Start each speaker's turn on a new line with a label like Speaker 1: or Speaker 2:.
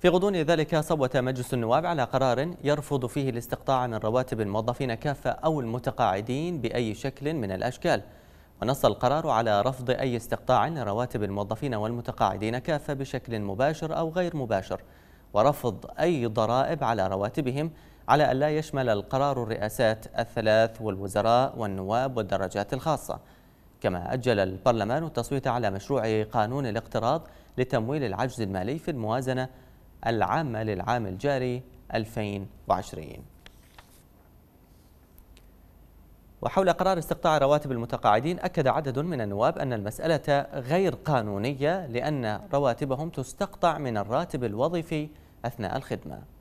Speaker 1: في غضون ذلك صوت مجلس النواب على قرار يرفض فيه الاستقطاع من رواتب الموظفين كافة أو المتقاعدين بأي شكل من الأشكال ونص القرار على رفض أي استقطاع لرواتب الموظفين والمتقاعدين كافة بشكل مباشر أو غير مباشر ورفض أي ضرائب على رواتبهم على أن لا يشمل القرار الرئاسات الثلاث والوزراء والنواب والدرجات الخاصة كما أجل البرلمان التصويت على مشروع قانون الاقتراض لتمويل العجز المالي في الموازنة العامة للعام الجاري 2020 وحول قرار استقطاع رواتب المتقاعدين أكد عدد من النواب أن المسألة غير قانونية لأن رواتبهم تستقطع من الراتب الوظيفي أثناء الخدمة